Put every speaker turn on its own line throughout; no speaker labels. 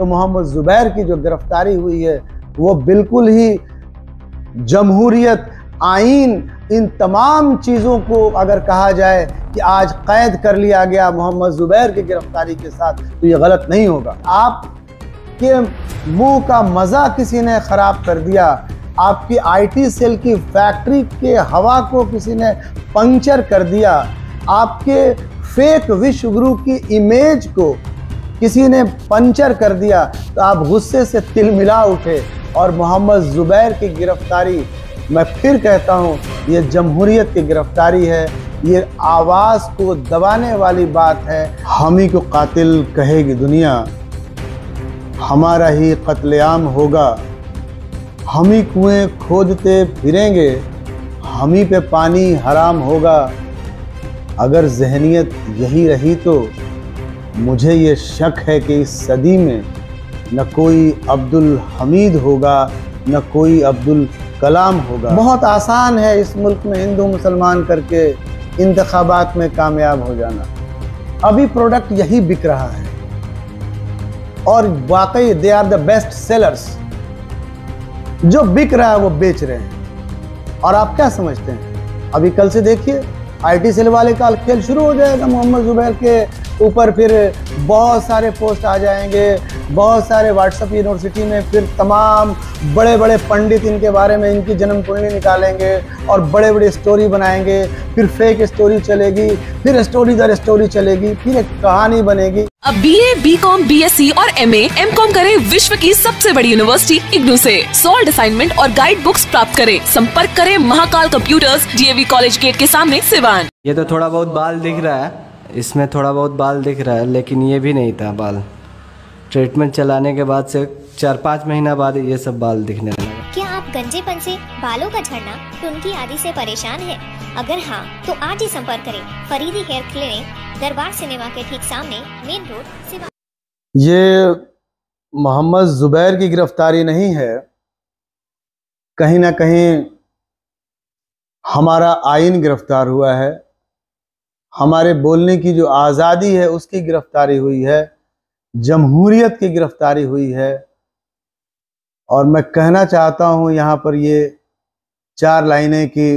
तो मोहम्मद ज़ुबैर की जो गिरफ्तारी हुई है वो बिल्कुल ही जमहूरियत आइन इन तमाम चीज़ों को अगर कहा जाए कि आज कैद कर लिया गया मोहम्मद ज़ुबैर की गिरफ्तारी के साथ तो ये गलत नहीं होगा आप के मुंह का मज़ा किसी ने ख़राब कर दिया आपकी आईटी सेल की फैक्ट्री के हवा को किसी ने पंक्चर कर दिया आपके फेक विश्वगुरु की इमेज को किसी ने पंचर कर दिया तो आप गुस्से से तिल मिला उठे और मोहम्मद ज़ुबैर की गिरफ्तारी मैं फिर कहता हूँ ये जमहूरीत की गिरफ्तारी है ये आवाज़ को दबाने वाली बात है हम ही को कातिल कहेगी दुनिया हमारा ही कत्लेआम होगा हम ही कुएँ खोदते फिरेंगे हम ही पे पानी हराम होगा अगर जहनीत यही रही तो मुझे ये शक है कि इस सदी में न कोई अब्दुल हमीद होगा न कोई अब्दुल कलाम होगा बहुत आसान है इस मुल्क में हिंदू मुसलमान करके इंतबात में कामयाब हो जाना अभी प्रोडक्ट यही बिक रहा है और वाकई they are the best sellers जो बिक रहा है वो बेच रहे हैं और आप क्या समझते हैं अभी कल से देखिए आईटी सेल वाले का खेल शुरू हो जाएगा मोहम्मद जुबैर के ऊपर फिर बहुत सारे पोस्ट आ जाएंगे बहुत सारे व्हाट्सएप यूनिवर्सिटी में फिर तमाम बड़े बड़े पंडित इनके बारे में इनकी जन्म कुंडली निकालेंगे और बड़े बड़े स्टोरी बनाएंगे फिर फेक स्टोरी चलेगी फिर स्टोरी दर स्टोरी चलेगी फिर एक कहानी बनेगी अब B A B com B S C और एम ए एम कॉम करे विश्व की सबसे बड़ी यूनिवर्सिटी इग्नू से सोल्ड असाइनमेंट और गाइड बुक्स प्राप्त करें संपर्क करें Mahakal computers DAV college gate के सामने सिवान ये तो थोड़ा बहुत बाल दिख रहा है इसमें थोड़ा बहुत बाल दिख रहा है लेकिन ये भी नहीं था बाल ट्रीटमेंट चलाने के बाद से चार पाँच महीना बाद ये सब बाल दिखने लगा क्या आप गंजेपन से बालों का झड़ना टुनकी आदि से परेशान है अगर हाँ तो आज ही संपर्क करें Faridi hair clinic Darbar cinema के ठीक सामने मेन रोड ये मोहम्मद जुबैर की गिरफ्तारी नहीं है कहीं ना कहीं हमारा आइन गिरफ्तार हुआ है हमारे बोलने की जो आज़ादी है उसकी गिरफ्तारी हुई है जमहूरियत की गिरफ्तारी हुई है और मैं कहना चाहता हूँ यहाँ पर ये चार लाइनें कि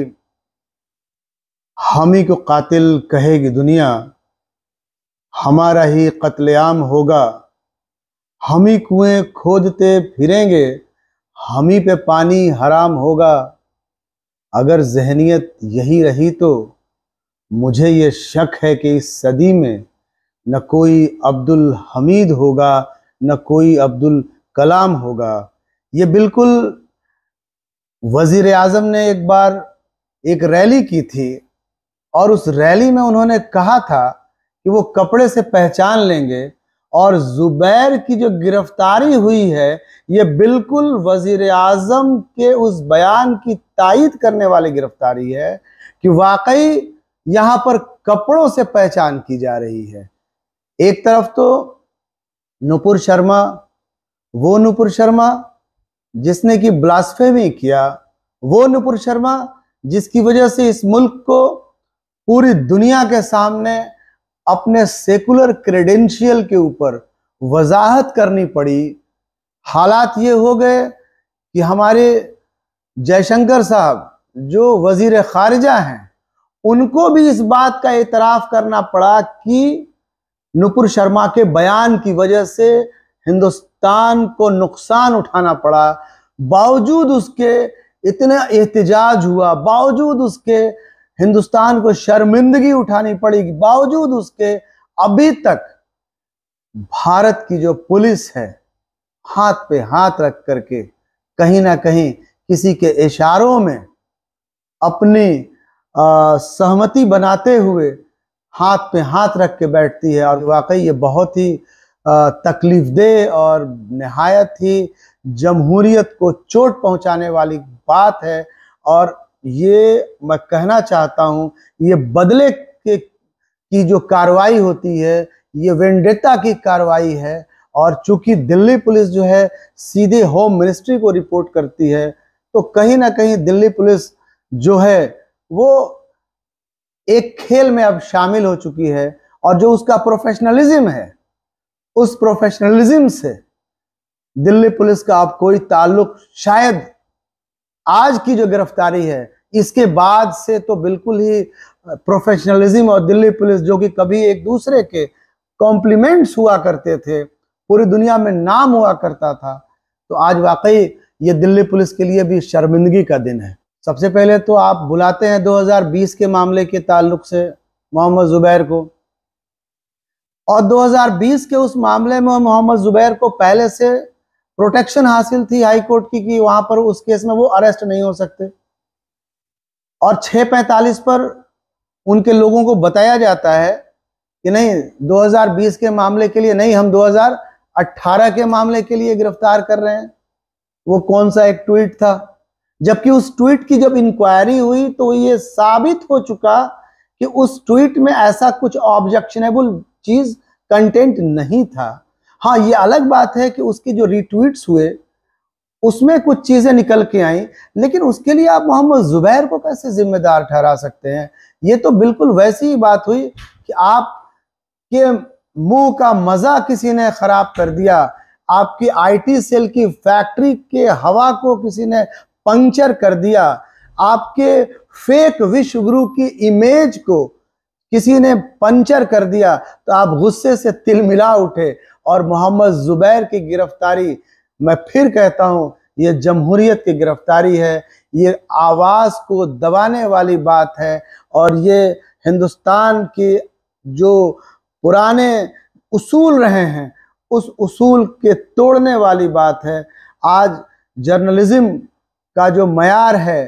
हम ही को कातिल कहेगी दुनिया हमारा ही कत्लेआम होगा हम ही कुएँ खोदते फिरेंगे हम ही पे पानी हराम होगा अगर जहनीत यही रही तो मुझे ये शक है कि इस सदी में न कोई अब्दुल हमीद होगा न कोई अब्दुल कलाम होगा ये बिल्कुल वज़ी अजम ने एक बार एक रैली की थी और उस रैली में उन्होंने कहा था कि वो कपड़े से पहचान लेंगे और जुबैर की जो गिरफ्तारी हुई है ये बिल्कुल वजीर आजम के उस बयान की तायद करने वाली गिरफ्तारी है कि वाकई यहां पर कपड़ों से पहचान की जा रही है एक तरफ तो नुपुर शर्मा वो नुपुर शर्मा जिसने कि ब्लास्फेमी किया वो नुपुर शर्मा जिसकी वजह से इस मुल्क को पूरी दुनिया के सामने अपने सेकुलर क्रेडेंशियल के ऊपर वजाहत करनी पड़ी हालात ये हो गए कि हमारे जयशंकर साहब जो वजीर खारजा हैं उनको भी इस बात का एतराफ़ करना पड़ा कि नुपुर शर्मा के बयान की वजह से हिंदुस्तान को नुकसान उठाना पड़ा बावजूद उसके इतना एहतजाज हुआ बावजूद उसके हिंदुस्तान को शर्मिंदगी उठानी पड़ी बावजूद उसके अभी तक भारत की जो पुलिस है हाथ पे हाथ रख करके कहीं ना कहीं किसी के इशारों में अपनी सहमति बनाते हुए हाथ पे हाथ रख के बैठती है और वाकई ये बहुत ही तकलीफ दे और नहायत ही जमहूरियत को चोट पहुंचाने वाली बात है और ये मैं कहना चाहता हूं ये बदले के की जो कार्रवाई होती है ये वेंडेटा की कार्रवाई है और चूंकि दिल्ली पुलिस जो है सीधे होम मिनिस्ट्री को रिपोर्ट करती है तो कहीं ना कहीं दिल्ली पुलिस जो है वो एक खेल में अब शामिल हो चुकी है और जो उसका प्रोफेशनलिज्म है उस प्रोफेशनलिज्म से दिल्ली पुलिस का अब कोई ताल्लुक शायद आज की जो गिरफ्तारी है इसके बाद से तो बिल्कुल ही प्रोफेशनलिज्म और दिल्ली पुलिस जो कि कभी एक दूसरे के कॉम्प्लीमेंट्स हुआ करते थे पूरी दुनिया में नाम हुआ करता था तो आज वाकई ये दिल्ली पुलिस के लिए भी शर्मिंदगी का दिन है सबसे पहले तो आप बुलाते हैं 2020 के मामले के ताल्लुक से मोहम्मद ज़ुबैर को और 2020 के उस मामले में मोहम्मद ज़ुबैर को पहले से प्रोटेक्शन हासिल थी हाई कोर्ट की कि वहां पर उस केस में वो अरेस्ट नहीं हो सकते और 645 पर उनके लोगों को बताया जाता है कि नहीं 2020 के मामले के लिए नहीं हम 2018 के मामले के लिए गिरफ्तार कर रहे हैं वो कौन सा एक ट्वीट था जबकि उस ट्वीट की जब इंक्वायरी हुई तो ये साबित हो चुका कि उस ट्वीट में ऐसा कुछ ऑब्जेक्शनेबल चीज कंटेंट नहीं था हाँ ये अलग बात है कि उसके जो रिट्वीट्स हुए उसमें कुछ चीज़ें निकल के आई लेकिन उसके लिए आप मोहम्मद जुबैर को कैसे जिम्मेदार ठहरा सकते हैं ये तो बिल्कुल वैसी ही बात हुई कि आप के मुंह का मज़ा किसी ने ख़राब कर दिया आपकी आईटी सेल की फैक्ट्री के हवा को किसी ने पंक्चर कर दिया आपके फेक विश्व गुरु की इमेज को किसी ने पंचर कर दिया तो आप गुस्से से तिल मिला उठे और मोहम्मद जुबैर की गिरफ्तारी मैं फिर कहता हूं ये जमहूरियत की गिरफ्तारी है ये आवाज़ को दबाने वाली बात है और ये हिंदुस्तान की जो पुराने उसूल रहे हैं उस उसूल के तोड़ने वाली बात है आज जर्नलिज्म का जो मैार है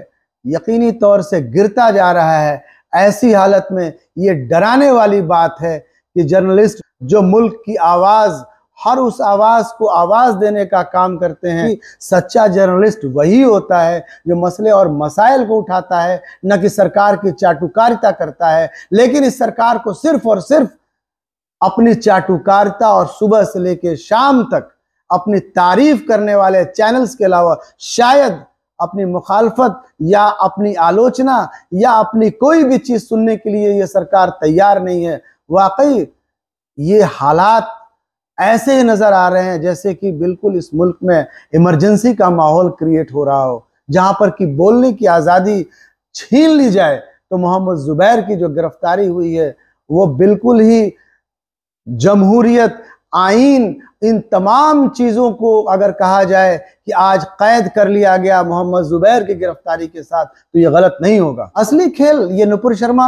यकीनी तौर से गिरता जा रहा है ऐसी हालत में ये डराने वाली बात है कि जर्नलिस्ट जो मुल्क की आवाज़ हर उस आवाज़ को आवाज़ देने का काम करते हैं सच्चा जर्नलिस्ट वही होता है जो मसले और मसाइल को उठाता है न कि सरकार की चाटुकारिता करता है लेकिन इस सरकार को सिर्फ और सिर्फ अपनी चाटुकारिता और सुबह से लेकर शाम तक अपनी तारीफ करने वाले चैनल्स के अलावा शायद अपनी मुखालफत या अपनी आलोचना या अपनी कोई भी चीज सुनने के लिए ये सरकार तैयार नहीं है वाकई ये हालात ऐसे नजर आ रहे हैं जैसे कि बिल्कुल इस मुल्क में इमरजेंसी का माहौल क्रिएट हो रहा हो जहां पर कि बोलने की आज़ादी छीन ली जाए तो मोहम्मद जुबैर की जो गिरफ्तारी हुई है वो बिल्कुल ही जमहूरियत आइन इन तमाम चीज़ों को अगर कहा जाए कि आज कैद कर लिया गया मोहम्मद जुबैर की गिरफ्तारी के साथ तो ये गलत नहीं होगा असली खेल ये नुपुर शर्मा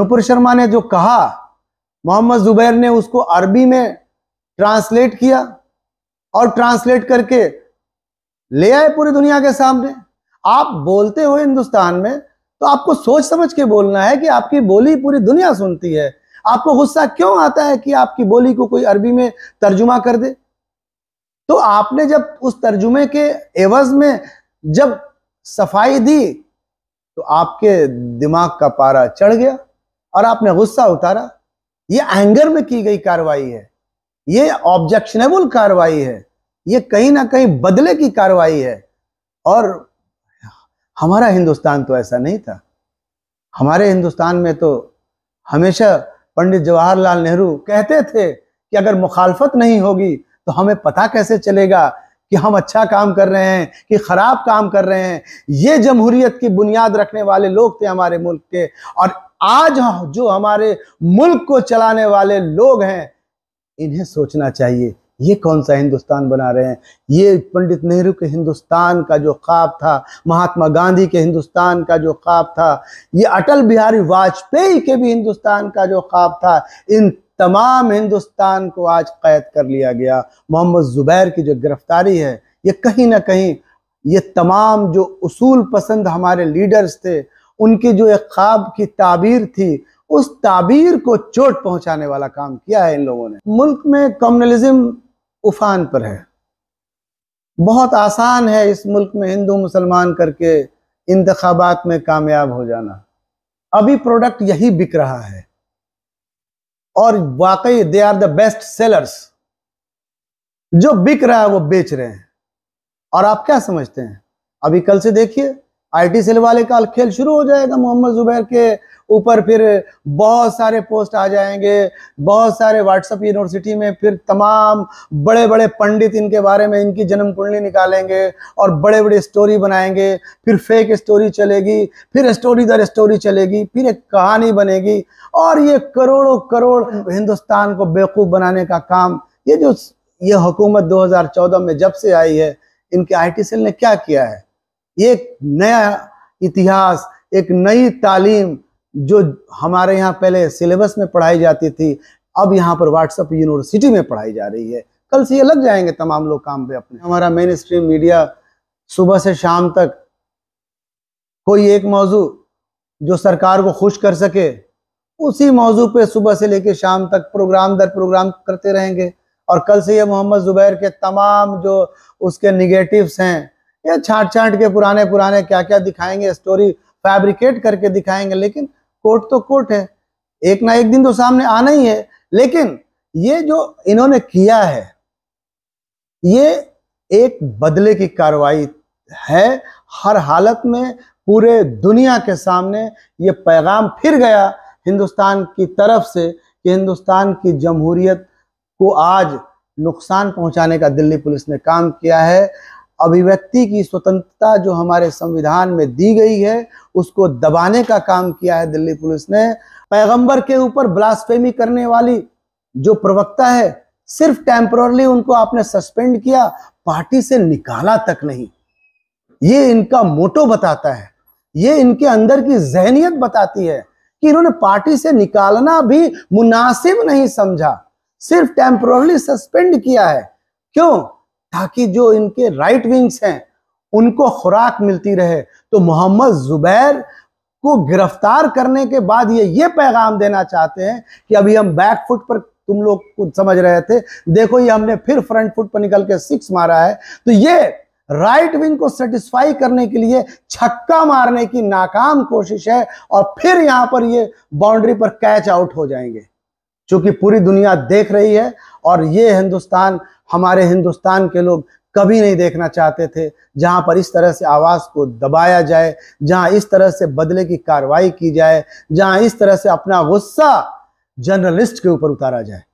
नुपुर शर्मा ने जो कहा मोहम्मद जुबैर ने उसको अरबी में ट्रांसलेट किया और ट्रांसलेट करके ले आए पूरी दुनिया के सामने आप बोलते हो हिंदुस्तान में तो आपको सोच समझ के बोलना है कि आपकी बोली पूरी दुनिया सुनती है आपको गुस्सा क्यों आता है कि आपकी बोली को कोई अरबी में तर्जुमा कर दे तो आपने जब उस तर्जुमे के एवज में जब सफाई दी तो आपके दिमाग का पारा चढ़ गया और आपने गुस्सा उतारा ये एंगर में की गई कार्रवाई है ये ऑब्जेक्शनेबल कार्रवाई है ये कहीं ना कहीं बदले की कार्रवाई है और हमारा हिंदुस्तान तो ऐसा नहीं था हमारे हिंदुस्तान में तो हमेशा पंडित जवाहरलाल नेहरू कहते थे कि अगर मुखालफत नहीं होगी तो हमें पता कैसे चलेगा कि हम अच्छा काम कर रहे हैं कि खराब काम कर रहे हैं ये जमहूरियत की बुनियाद रखने वाले लोग थे हमारे मुल्क के और आज जो हमारे मुल्क को चलाने वाले लोग हैं इन्हें सोचना चाहिए ये कौन सा हिंदुस्तान बना रहे हैं ये पंडित नेहरू के हिंदुस्तान का जो ख्वाब था महात्मा गांधी के हिंदुस्तान का जो ख्वाब था ये अटल बिहारी वाजपेयी के भी हिंदुस्तान का जो ख्वाब था इन तमाम हिंदुस्तान को आज कैद कर लिया गया मोहम्मद ज़ुबैर की जो गिरफ्तारी है ये कहीं ना कहीं ये तमाम जो उसूल पसंद हमारे लीडर्स थे उनके जो एक ख्वाब की ताबीर थी उस ताबीर को चोट पहुंचाने वाला काम किया है इन लोगों ने मुल्क में कम्युनलिज्म उफान पर है बहुत आसान है इस मुल्क में हिंदू मुसलमान करके इंतबात में कामयाब हो जाना अभी प्रोडक्ट यही बिक रहा है और वाकई they are the best sellers जो बिक रहा है वो बेच रहे हैं और आप क्या समझते हैं अभी कल से देखिए आईटी सेल वाले का खेल शुरू हो जाएगा मोहम्मद जुबैर के ऊपर फिर बहुत सारे पोस्ट आ जाएंगे बहुत सारे व्हाट्सएप यूनिवर्सिटी में फिर तमाम बड़े बड़े पंडित इनके बारे में इनकी जन्म कुंडली निकालेंगे और बड़े बड़े स्टोरी बनाएंगे फिर फेक स्टोरी चलेगी फिर स्टोरी दर स्टोरी चलेगी फिर एक कहानी बनेगी और ये करोड़ों करोड़ हिंदुस्तान को बेवकूफ़ बनाने का काम ये जो ये हुकूमत दो में जब से आई है इनके आई सेल ने क्या किया है एक नया इतिहास एक नई तालीम जो हमारे यहाँ पहले सिलेबस में पढ़ाई जाती थी अब यहाँ पर व्हाट्सअप यूनिवर्सिटी में पढ़ाई जा रही है कल से ये लग जाएंगे तमाम लोग काम पे अपने हमारा मेन स्ट्रीम मीडिया सुबह से शाम तक कोई एक मौजू जो सरकार को खुश कर सके उसी मौजू पे सुबह से लेकर शाम तक प्रोग्राम दर प्रोग्राम करते रहेंगे और कल से ये मोहम्मद जुबैर के तमाम जो उसके निगेटिव्स हैं ये छाट छाट के पुराने पुराने क्या क्या दिखाएंगे स्टोरी फैब्रिकेट करके दिखाएंगे लेकिन कोर्ट तो कोर्ट है एक ना एक दिन तो सामने आना ही है लेकिन ये जो इन्होंने किया है ये एक बदले की कार्रवाई है हर हालत में पूरे दुनिया के सामने ये पैगाम फिर गया हिंदुस्तान की तरफ से कि हिंदुस्तान की जमहूरियत को आज नुकसान पहुंचाने का दिल्ली पुलिस ने काम किया है अभिव्यक्ति की स्वतंत्रता जो हमारे संविधान में दी गई है उसको दबाने का काम किया है दिल्ली पुलिस ने पैगंबर के ऊपर ब्लास्फेमी करने वाली जो प्रवक्ता है सिर्फ टेम्परली उनको आपने सस्पेंड किया पार्टी से निकाला तक नहीं ये इनका मोटो बताता है ये इनके अंदर की जहनीत बताती है कि इन्होंने पार्टी से निकालना भी मुनासिब नहीं समझा सिर्फ टेम्परली सस्पेंड किया है क्यों ताकि जो इनके राइट विंग्स हैं उनको खुराक मिलती रहे तो मोहम्मद जुबैर को गिरफ्तार करने के बाद ये ये पैगाम देना चाहते हैं कि अभी हम बैक फुट पर तुम लोग कुछ समझ रहे थे देखो ये हमने फिर फ्रंट फुट पर निकल के सिक्स मारा है तो ये राइट विंग को सेटिस्फाई करने के लिए छक्का मारने की नाकाम कोशिश है और फिर यहां पर ये बाउंड्री पर कैच आउट हो जाएंगे क्योंकि पूरी दुनिया देख रही है और ये हिंदुस्तान हमारे हिंदुस्तान के लोग कभी नहीं देखना चाहते थे जहां पर इस तरह से आवाज़ को दबाया जाए जहां इस तरह से बदले की कार्रवाई की जाए जहां इस तरह से अपना गुस्सा जर्नलिस्ट के ऊपर उतारा जाए